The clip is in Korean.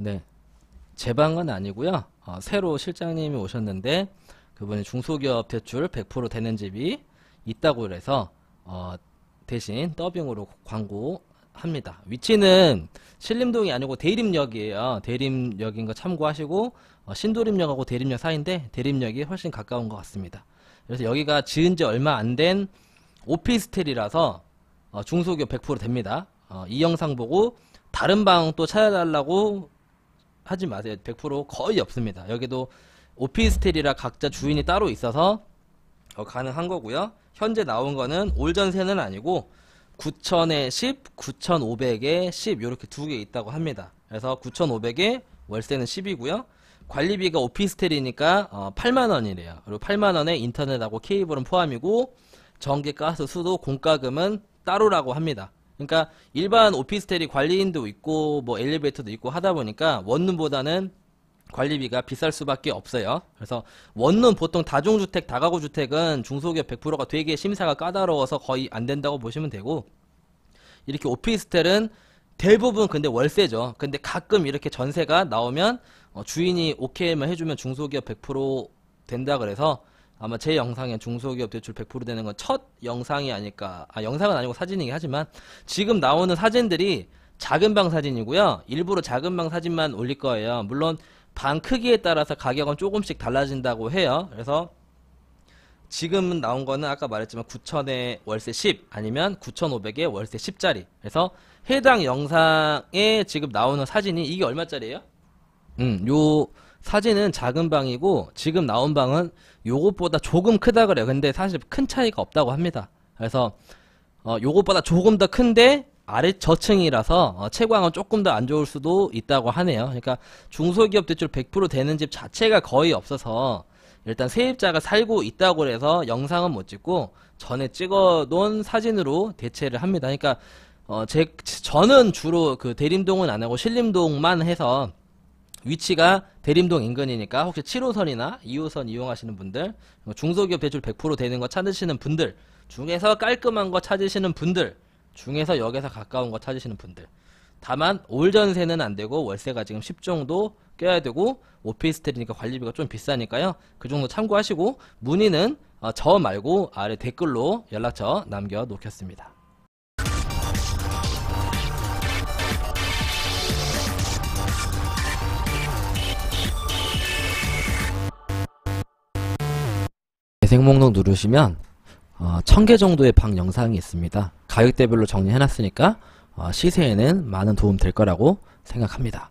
네. 제 방은 아니고요. 어, 새로 실장님이 오셨는데 그분이 중소기업 대출 100% 되는 집이 있다고 그래서 어, 대신 더빙으로 광고합니다. 위치는 신림동이 아니고 대림역이에요. 대림역인 거 참고하시고 어, 신도림역하고 대림역 사이인데 대림역이 훨씬 가까운 것 같습니다. 그래서 여기가 지은 지 얼마 안 된 오피스텔이라서 어, 중소기업 100% 됩니다. 어, 이 영상 보고 다른 방 또 찾아달라고 하지 마세요. 100% 거의 없습니다. 여기도 오피스텔이라 각자 주인이 따로 있어서 어, 가능한 거고요. 현재 나온 거는 올전세는 아니고 9,000에 10, 9,500에 10 이렇게 두 개 있다고 합니다. 그래서 9,500에 월세는 10이고요. 관리비가 오피스텔이니까 어, 8만 원이래요. 그리고 8만 원에 인터넷하고 케이블은 포함이고 전기, 가스, 수도, 공과금은 따로라고 합니다. 그러니까 일반 오피스텔이 관리인도 있고 뭐 엘리베이터도 있고 하다 보니까 원룸보다는 관리비가 비쌀 수밖에 없어요. 그래서 원룸 보통 다중주택 다가구주택은 중소기업 100%가 되게 심사가 까다로워서 거의 안 된다고 보시면 되고 이렇게 오피스텔은 대부분 근데 월세죠. 근데 가끔 이렇게 전세가 나오면 어, 주인이 오케이만 해주면 중소기업 100% 된다 그래서 아마 제 영상에 중소기업 대출 100% 되는 건 첫 영상이 아닐까. 아, 영상은 아니고 사진이긴 하지만 지금 나오는 사진들이 작은 방 사진이고요. 일부러 작은 방 사진만 올릴 거예요. 물론 방 크기에 따라서 가격은 조금씩 달라진다고 해요. 그래서 지금 나온 거는 아까 말했지만 9 0 0 0에 월세 10 아니면 9,500에 월세 10짜리. 그래서 해당 영상에 지금 나오는 사진이 이게 얼마짜리예요? 음, 요 사진은 작은 방이고 지금 나온 방은 요것보다 조금 크다 그래요. 근데 사실 큰 차이가 없다고 합니다. 그래서 어, 요것보다 조금 더 큰데 아래 저층이라서 어, 채광은 조금 더 안 좋을 수도 있다고 하네요. 그러니까 중소기업 대출 100% 되는 집 자체가 거의 없어서 일단 세입자가 살고 있다고 해서 영상은 못 찍고 전에 찍어 놓은 사진으로 대체를 합니다. 그러니까 어, 제, 저는 주로 그 대림동은 안 하고 신림동만 해서 위치가 대림동 인근이니까 혹시 7호선이나 2호선 이용하시는 분들 중소기업 대출 100% 되는 거 찾으시는 분들 중에서 깔끔한 거 찾으시는 분들 중에서 역에서 가까운 거 찾으시는 분들 다만 올전세는 안 되고 월세가 지금 10 정도 껴야 되고 오피스텔이니까 관리비가 좀 비싸니까요 그 정도 참고하시고 문의는 어, 저 말고 아래 댓글로 연락처 남겨 놓겠습니다 재생 목록 누르시면 어, 1000개 정도의 방 영상이 있습니다. 가격대별로 정리해놨으니까 어, 시세에는 많은 도움 될 거라고 생각합니다.